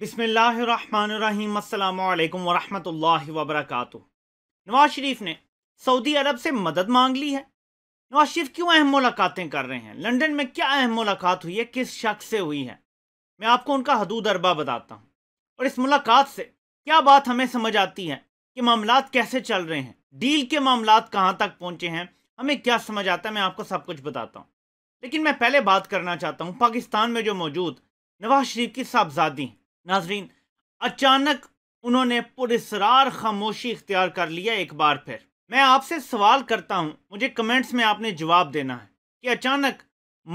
बिसमीम अल्लाम वरहमल वबरक नवाज शरीफ ने सऊदी अरब से मदद मांग ली है नवाज शरीफ क्यों अहम मुलाकातें कर रहे हैं लंदन में क्या अहम मुलाकात हुई है किस शख्स से हुई है मैं आपको उनका हदूद अरबा बताता हूँ और इस मुलाकात से क्या बात हमें समझ आती है कि मामला कैसे चल रहे हैं डील के मामला कहाँ तक पहुँचे हैं हमें क्या समझ आता है मैं आपको सब कुछ बताता हूँ लेकिन मैं पहले बात करना चाहता हूँ पाकिस्तान में जो मौजूद नवाज शरीफ की साहबजादी हैं नाजरीन अचानक उन्होंने पुरसरार खामोशी इख्तियार कर लिया एक बार फिर मैं आपसे सवाल करता हूँ मुझे कमेंट्स में आपने जवाब देना है कि अचानक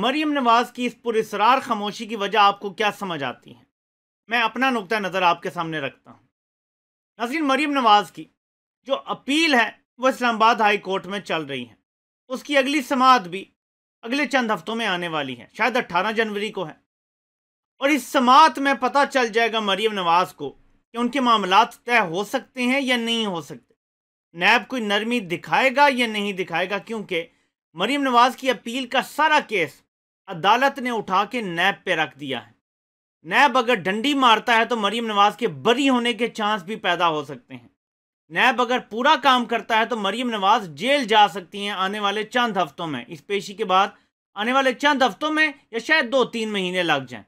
मरीम नवाज की इस पुरसरार खामोशी की वजह आपको क्या समझ आती है मैं अपना नुकता नज़र आपके सामने रखता हूँ नाजरीन मरीम नवाज की जो अपील है वह इस्लामाबाद हाई कोर्ट में चल रही है उसकी अगली समात भी अगले चंद हफ्तों में आने वाली है शायद अट्ठारह जनवरी को है और इस समात में पता चल जाएगा मरियम नवाज को कि उनके मामला तय हो सकते हैं या नहीं हो सकते नैब कोई नरमी दिखाएगा या नहीं दिखाएगा क्योंकि मरियम नवाज की अपील का सारा केस अदालत ने उठा के नैब पे रख दिया है नैब अगर डंडी मारता है तो मरियम नवाज के बरी होने के चांस भी पैदा हो सकते हैं नैब अगर पूरा काम करता है तो मरियम नवाज जेल जा सकती हैं आने वाले चंद हफ्तों में इस पेशी के बाद आने वाले चंद हफ्तों में या शायद दो तीन महीने लग जाएं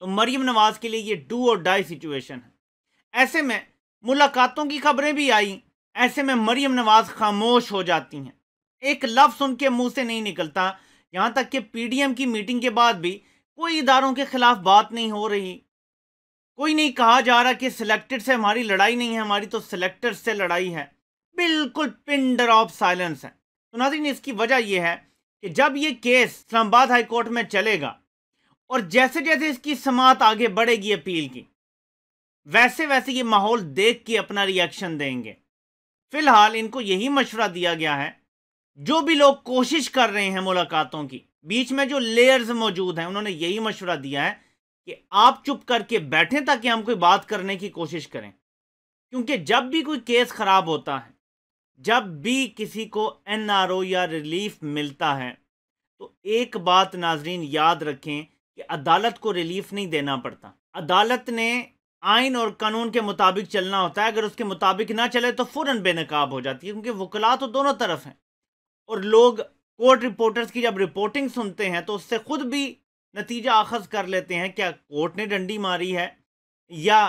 तो मरियम नवाज के लिए ये डू और डाई सिचुएशन है ऐसे में मुलाकातों की खबरें भी आई ऐसे में मरियम नवाज खामोश हो जाती हैं एक लफ्ज़ उनके मुंह से नहीं निकलता यहाँ तक कि पीडीएम की मीटिंग के बाद भी कोई इदारों के खिलाफ बात नहीं हो रही कोई नहीं कहा जा रहा कि सिलेक्टेड से हमारी लड़ाई नहीं है हमारी तो सिलेक्टर से लड़ाई है बिल्कुल पिंडर ऑफ साइलेंस है तो नाजरीन इसकी वजह यह है कि जब ये केस इस्लामाबाद हाईकोर्ट में चलेगा और जैसे जैसे इसकी समात आगे बढ़ेगी अपील की वैसे वैसे ये माहौल देख के अपना रिएक्शन देंगे फिलहाल इनको यही मशवरा दिया गया है जो भी लोग कोशिश कर रहे हैं मुलाकातों की बीच में जो लेयर्स मौजूद हैं उन्होंने यही मशवरा दिया है कि आप चुप करके बैठें ताकि हम कोई बात करने की कोशिश करें क्योंकि जब भी कोई केस ख़राब होता है जब भी किसी को एनआरओ या रिलीफ मिलता है तो एक बात नाजरीन याद रखें कि अदालत को रिलीफ नहीं देना पड़ता अदालत ने आइन और कानून के मुताबिक चलना होता है अगर उसके मुताबिक ना चले तो फ़ौरन बेनकाब हो जाती है क्योंकि वकला तो दोनों तरफ हैं और लोग कोर्ट रिपोर्टर्स की जब रिपोर्टिंग सुनते हैं तो उससे खुद भी नतीजा अखज कर लेते हैं क्या कोर्ट ने डंडी मारी है या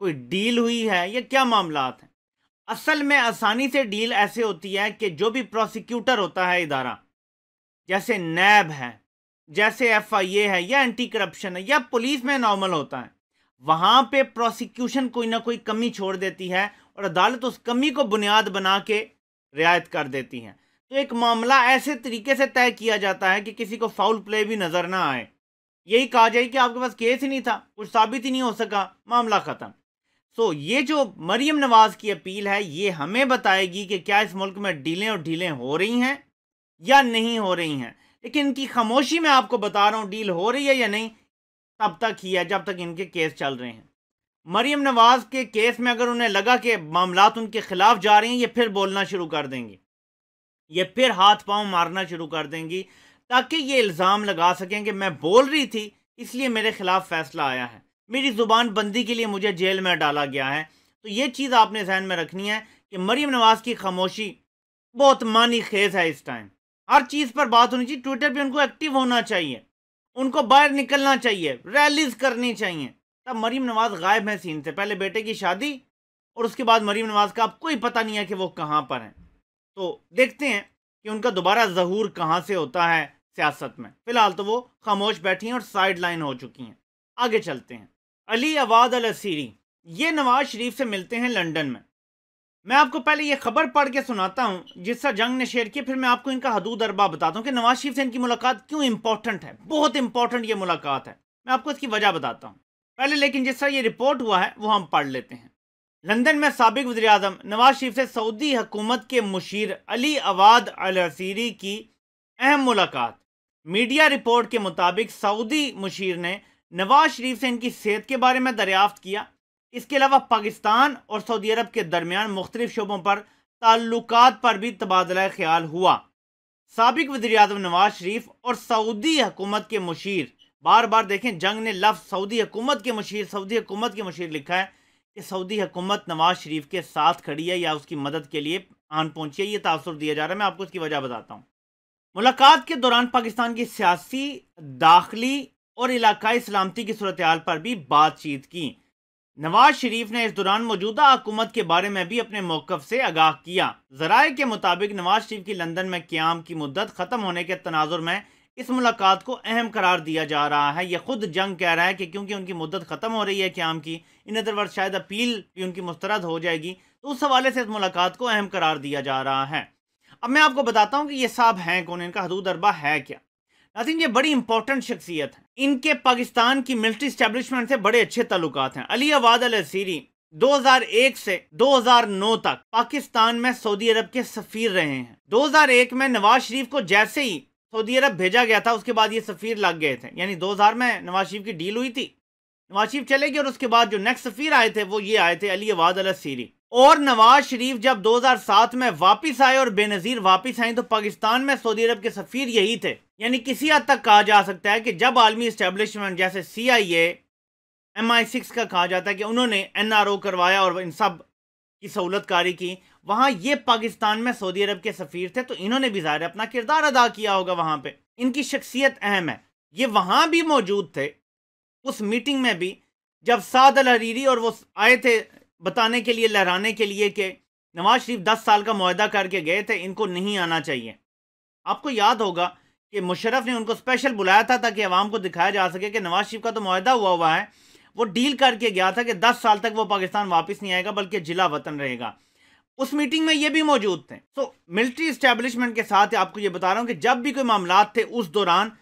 कोई डील हुई है या क्या मामला हैं असल में आसानी से डील ऐसे होती है कि जो भी प्रोसिक्यूटर होता है इदारा जैसे नैब है जैसे ए है या एंटी करप्शन है या पुलिस में नॉर्मल होता है वहाँ पे प्रोसिक्यूशन कोई ना कोई कमी छोड़ देती है और अदालत उस कमी को बुनियाद बना के रियायत कर देती है तो एक मामला ऐसे तरीके से तय किया जाता है कि किसी को फाउल प्ले भी नज़र ना आए यही कहा जाए कि आपके पास केस ही नहीं था कुछ साबित ही नहीं हो सका मामला ख़त्म सो तो ये जो मरीम नवाज़ की अपील है ये हमें बताएगी कि क्या इस मुल्क में डीलें और ढीलें हो रही हैं या नहीं हो रही हैं लेकिन इनकी खामोशी में आपको बता रहा हूँ डील हो रही है या नहीं तब तक ही है जब तक इनके केस चल रहे हैं मरीम नवाज के केस में अगर उन्हें लगा कि मामला उनके खिलाफ जा रहे हैं ये फिर बोलना शुरू कर देंगी ये फिर हाथ पांव मारना शुरू कर देंगी ताकि ये इल्ज़ाम लगा सकें कि मैं बोल रही थी इसलिए मेरे खिलाफ फैसला आया है मेरी ज़ुबान बंदी के लिए मुझे जेल में डाला गया है तो ये चीज़ आपने जहन में रखनी है कि मरीम नवाज की खामोशी बहुत मानी खेज है इस टाइम हर चीज़ पर बात होनी चाहिए ट्विटर पे उनको एक्टिव होना चाहिए उनको बाहर निकलना चाहिए रैलीज करनी चाहिए तब मरीम नवाज गायब है सीन से पहले बेटे की शादी और उसके बाद मरीम नवाज का अब कोई पता नहीं है कि वो कहाँ पर हैं तो देखते हैं कि उनका दोबारा जहूर कहाँ से होता है सियासत में फिलहाल तो वो खामोश बैठी हैं और साइड लाइन हो चुकी हैं आगे चलते हैं अली आवाद अल असीरी ये नवाज शरीफ से मिलते हैं लंदन में मैं आपको पहले ये खबर पढ़ के सुनाता हूँ तरह जंग ने शेयर किया फिर मैं आपको इनका हदूद अरबा बताता हूँ कि नवाज शरीफ से इनकी मुलाकात क्यों इंपॉर्टेंट है बहुत इंपॉर्टेंट ये मुलाकात है मैं आपको इसकी वजह बताता हूँ पहले लेकिन जिस तरह ये रिपोर्ट हुआ है वो हम पढ़ लेते हैं लंदन में सबक वजर अजम नवाज शरीफ से सऊदी हुकूमत के मुशीर अली अवाद अलसीरी की अहम मुलाकात मीडिया रिपोर्ट के मुताबिक सऊदी मुशीर ने नवाज शरीफ से इनकी सेहत के बारे में दरियाफ्त किया इसके अलावा पाकिस्तान और सऊदी अरब के दरमियान मुख्तलिफ शोबों पर ताल्लुक पर भी तबादला ख्याल हुआ सबक वजी अजम नवाज शरीफ और सऊदी हुकूमत के मुशीर बार बार देखें जंग ने लफ्ज़ सऊदी हुकूमत के मुशीर सऊदी हुकूमत के मुशीर लिखा है कि सऊदी हुकूमत नवाज शरीफ के साथ खड़ी है या उसकी मदद के लिए आन पहुंची है ये तासर दिया जा रहा है मैं आपको इसकी वजह बताता हूँ मुलाकात के दौरान पाकिस्तान की सियासी दाखिली और इलाकई सलामती की सूरत पर भी बातचीत की नवाज शरीफ ने इस दौरान मौजूदा हुकूमत के बारे में भी अपने मौकफ से आगाह किया जराये के मुताबिक नवाज शरीफ की लंदन में क्याम की मुद्दत खत्म होने के तनाजुर में इस मुलाकात को अहम करार दिया जा रहा है यह खुद जंग कह रहा है कि क्योंकि उनकी मुद्दत ख़त्म हो रही है क्याम की इन दरवर शायद अपील भी उनकी मुस्तरद हो जाएगी तो उस हवाले से इस मुलाकात को अहम करार दिया जा रहा है अब मैं आपको बताता हूँ कि ये साहब हैं कौन इनका हदूद अरबा है क्या नाजिन ये बड़ी इंपॉर्टेंट शख्सियत है इनके पाकिस्तान की मिलिट्री स्टैब्लिशमेंट से बड़े अच्छे ताल्लुक हैं अली आवाद अल सीरी 2001 से 2009 तक पाकिस्तान में सऊदी अरब के सफ़ीर रहे हैं 2001 में नवाज शरीफ को जैसे ही सऊदी अरब भेजा गया था उसके बाद ये सफ़ीर लग गए थे यानी 2000 में नवाज शरीफ की डील हुई थी नवाज शरीफ चले गए और उसके बाद जो नेक्स्ट सफ़ीर आए थे वो ये आए थे अली आवाद अल सीरी और नवाज शरीफ जब 2007 में वापस आए और बेनज़ीर वापस आए तो पाकिस्तान में सऊदी अरब के सफ़ीर यही थे यानी किसी हद तक कहा जा सकता है कि जब आलमी इस्टेबलिशमेंट जैसे सी आई ए एम आई सिक्स का कहा जाता है कि उन्होंने एन आर ओ करवाया और इन सब की सहूलत कारी की वहाँ ये पाकिस्तान में सऊदी अरब के सफ़ीर थे तो इन्होंने भी ज़ाहिर अपना किरदार अदा किया होगा वहाँ पर इनकी शख्सियत अहम है ये वहाँ भी मौजूद थे उस मीटिंग में भी जब साद अल हरीरी और वो आए थे बताने के लिए लहराने के लिए कि नवाज शरीफ दस साल का माहदा करके गए थे इनको नहीं आना चाहिए आपको याद होगा कि मुशरफ ने उनको स्पेशल बुलाया था ताकि अवाम को दिखाया जा सके कि नवाज शरीफ का तो माहदा हुआ हुआ है वो डील करके गया था कि दस साल तक वो पाकिस्तान वापस नहीं आएगा बल्कि जिला वतन रहेगा उस मीटिंग में ये भी मौजूद थे सो मिलिट्री इस्टेबलिशमेंट के साथ आपको ये बता रहा हूँ कि जब भी कोई मामला थे उस दौरान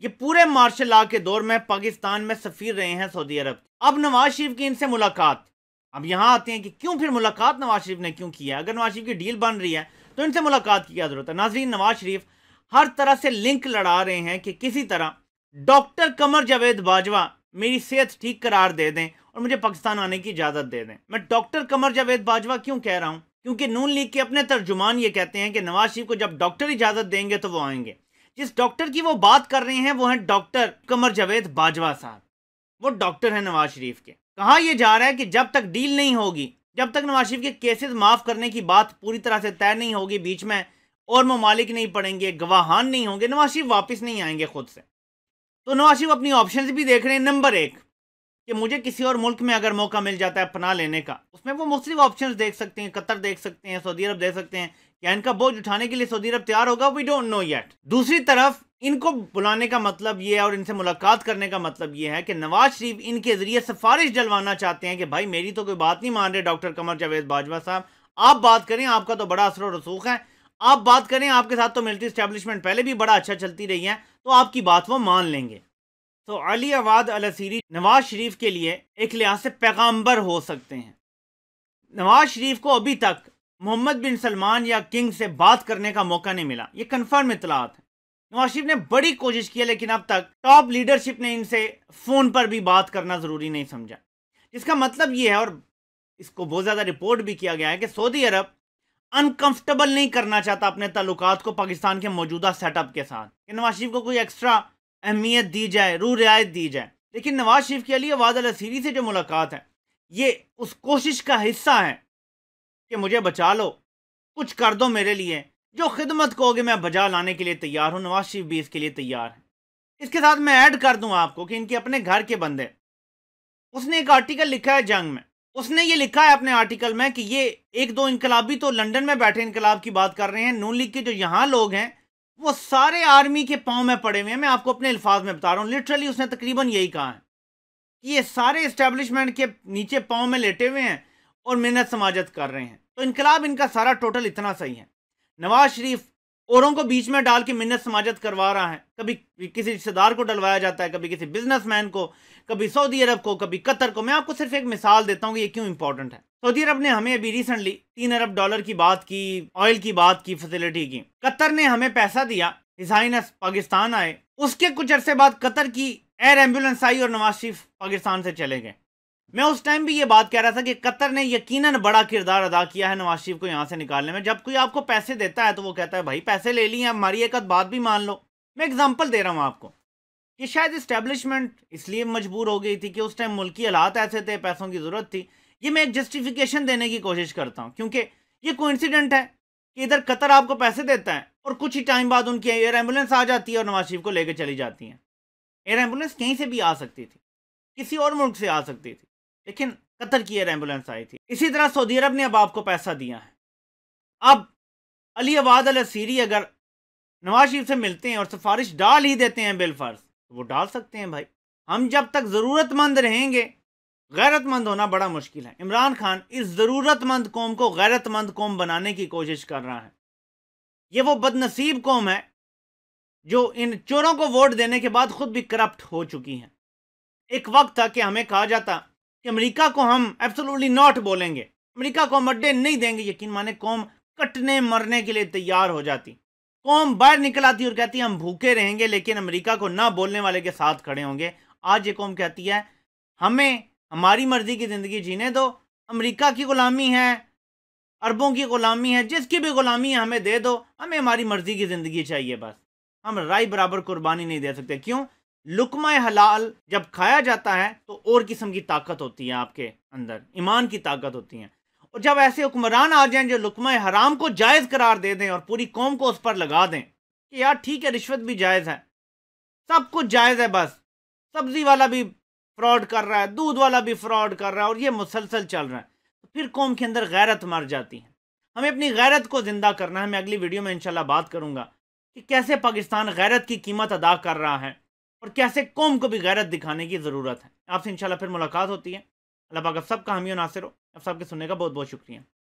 ये पूरे मार्शल लॉ के दौर में पाकिस्तान में सफीर रहे हैं सऊदी अरब अब नवाज शरीफ की इनसे मुलाकात अब यहाँ आते हैं कि क्यों फिर मुलाकात नवाज शरीफ ने क्यों किया है अगर नवाज शरीफ की डील बन रही है तो इनसे मुलाकात की क्या ज़रूरत है नाजरीन नवाज शरीफ हर तरह से लिंक लड़ा रहे हैं कि किसी तरह डॉक्टर कमर जावेद बाजवा मेरी सेहत ठीक करार दे दें और मुझे पाकिस्तान आने की इजाज़त दे दें मैं डॉक्टर कमर जावेद बाजवा क्यों कह रहा हूँ क्योंकि नून लीग के अपने तर्जुमान ये कहते हैं कि नवाज शरीफ को जब डॉक्टर इजाज़त देंगे तो वो आएंगे जिस डॉक्टर की वो बात कर रहे हैं वो हैं डॉक्टर कमर जावेद बाजवा साहब वो डॉक्टर हैं नवाज शरीफ के कहा यह जा रहा है कि जब तक डील नहीं होगी जब तक नवाज शरीफ के केसेस माफ़ करने की बात पूरी तरह से तय नहीं होगी बीच में और ममालिक नहीं पड़ेंगे गवाहान नहीं होंगे नवाज शरीफ वापस नहीं आएंगे खुद से तो नवाज शरीफ अपनी ऑप्शन भी देख रहे हैं नंबर एक कि मुझे किसी और मुल्क में अगर मौका मिल जाता है पना लेने का उसमें वो मुख्तु ऑप्शन देख सकते हैं कतर देख सकते हैं सऊदी अरब देख सकते हैं क्या इनका बोझ उठाने के लिए सऊदी अरब तैयार होगा वी डोंट नो येट दूसरी तरफ इनको बुलाने का मतलब ये है और इनसे मुलाकात करने का मतलब ये है कि नवाज शरीफ इनके ज़रिए सिफारिश डलवाना चाहते हैं कि भाई मेरी तो कोई बात नहीं मान रहे डॉक्टर कमर जावेद बाजवा साहब आप बात करें आपका तो बड़ा असर रसूख है आप बात करें आपके साथ तो मिलिट्री स्टैब्लिशमेंट पहले भी बड़ा अच्छा चलती रही है तो आपकी बात वो मान लेंगे तो अली आवाद अलसीरी नवाज शरीफ के लिए एक लिहाज से पैगाम्बर हो सकते हैं नवाज शरीफ को अभी तक मोहम्मद बिन सलमान या किंग से बात करने का मौका नहीं मिला ये कन्फर्म इतलात है नवाज शरीफ ने बड़ी कोशिश की है लेकिन अब तक टॉप लीडरशिप ने इनसे फ़ोन पर भी बात करना ज़रूरी नहीं समझा जिसका मतलब ये है और इसको बहुत ज़्यादा रिपोर्ट भी किया गया है कि सऊदी अरब अनकंफर्टेबल नहीं करना चाहता अपने ताल्लुकात को पाकिस्तान के मौजूदा सेटअप के साथ कि नवाज शरीफ को कोई एक्स्ट्रा अहमियत दी जाए रू रियायत दी जाए लेकिन नवाज शरीफ के लिए वाद अलसीरी से जो मुलाकात है ये उस कोशिश का हिस्सा है कि मुझे बचा लो कुछ कर दो मेरे लिए जो खिदमत कहोगे मैं बजा लाने के लिए तैयार हूँ नवाज शरीफ भी इसके लिए तैयार है इसके साथ मैं ऐड कर दूँ आपको कि इनके अपने घर के बंदे उसने एक आर्टिकल लिखा है जंग में उसने ये लिखा है अपने आर्टिकल में कि ये एक दो इनकलाबी तो लंदन में बैठे इनकलाब की बात कर रहे हैं नून लीग के जो यहाँ लोग हैं वो सारे आर्मी के पाँव में पड़े हुए हैं मैं आपको अपने अल्फाज में बता रहा हूँ लिटरली उसने तकरीबन यही कहा है कि ये सारे इस्टेब्लिशमेंट के नीचे पाँव में लेटे हुए हैं और मेहनत समाजत कर रहे हैं तो इनकलाब इनका सारा टोटल इतना सही है नवाज शरीफ औरों को बीच में डाल के मिन्नत समाजत करवा रहा है कभी किसी रिश्तेदार को डलवाया जाता है कभी किसी बिजनेसमैन को कभी सऊदी अरब को कभी कतर को मैं आपको सिर्फ एक मिसाल देता हूँ कि ये क्यों इंपॉर्टेंट है सऊदी अरब ने हमें अभी रिसेंटली तीन अरब डॉलर की बात की ऑयल की बात की फैसिलिटी की कतर ने हमें पैसा दिया हिसाइनस पाकिस्तान आए उसके कुछ अरसे बाद कतर की एयर एम्बुलेंस आई और नवाज शरीफ पाकिस्तान से चले गए मैं उस टाइम भी ये बात कह रहा था कि कतर ने यकीनन बड़ा किरदार अदा किया है नवाज शरीफ को यहाँ से निकालने में जब कोई आपको पैसे देता है तो वो कहता है भाई पैसे ले लिए हमारी एक बात भी मान लो मैं एग्जाम्पल दे रहा हूँ आपको कि शायद इस्टेब्लिशमेंट इसलिए मजबूर हो गई थी कि उस टाइम मुल्की हालात ऐसे थे पैसों की ज़रूरत थी ये मैं एक जस्टिफिकेशन देने की कोशिश करता हूँ क्योंकि ये कोइंसिडेंट है कि इधर कतर आपको पैसे देता है और कुछ ही टाइम बाद उनकी एयर एम्बुलेंस आ जाती है और नवाज शरीफ को लेकर चली जाती है एयर एम्बुलेंस कहीं से भी आ सकती थी किसी और मुल्क से आ सकती थी लेकिन कतर की एयर एम्बुलेंस आई थी इसी तरह सऊदी अरब ने अब आपको पैसा दिया है अब अली आवाद अल सीरी अगर नवाज शरीफ से मिलते हैं और सिफारिश डाल ही देते हैं बिलफर्ज तो वो डाल सकते हैं भाई हम जब तक ज़रूरतमंद रहेंगे गैरतमंद होना बड़ा मुश्किल है इमरान खान इस ज़रूरतमंद कौम को गैरतमंद कौम बनाने की कोशिश कर रहा है ये वो बदनसीब कौम है जो इन चोरों को वोट देने के बाद खुद भी करप्ट हो चुकी है एक वक्त था कि हमें कहा जाता कि अमेरिका को हम एब्सोल्युटली नॉट बोलेंगे अमेरिका को हम अड्डे नहीं देंगे यकीन माने कौम कटने मरने के लिए तैयार हो जाती कौम बाहर निकल आती और कहती है हम भूखे रहेंगे लेकिन अमेरिका को ना बोलने वाले के साथ खड़े होंगे आज ये कौम कहती है हमें हमारी मर्जी की ज़िंदगी जीने दो अमरीका की ग़ुलामी है अरबों की ग़ुलामी है जिसकी भी ग़ुलामी है हमें दे दो हमें हमारी मर्ज़ी की ज़िंदगी चाहिए बस हम राय बराबर कुर्बानी नहीं दे सकते क्यों लुकमा हलाल जब खाया जाता है तो और किस्म की ताकत होती है आपके अंदर ईमान की ताकत होती है और जब ऐसे हुक्मरान आ जाएं जो लुकमा हराम को जायज़ करार दे दें और पूरी कौम को उस पर लगा दें कि यार ठीक है रिश्वत भी जायज़ है सब कुछ जायज़ है बस सब्ज़ी वाला भी फ्रॉड कर रहा है दूध वाला भी फ्रॉड कर रहा है और ये मुसलसल चल रहा है तो फिर कौम के अंदर गैरत मर जाती है हमें अपनी गैरत को ज़िंदा करना है मैं अगली वीडियो में इंशाल्लाह बात करूँगा कि कैसे पाकिस्तान गैरत की कीमत अदा कर रहा है और कैसे कौम को भी गैरत दिखाने की ज़रूरत है आपसे इंशाल्लाह फिर मुलाकात होती है अल्लाह पाक सब का हमी नासिर हो आप सबके सुनने का बहुत बहुत शुक्रिया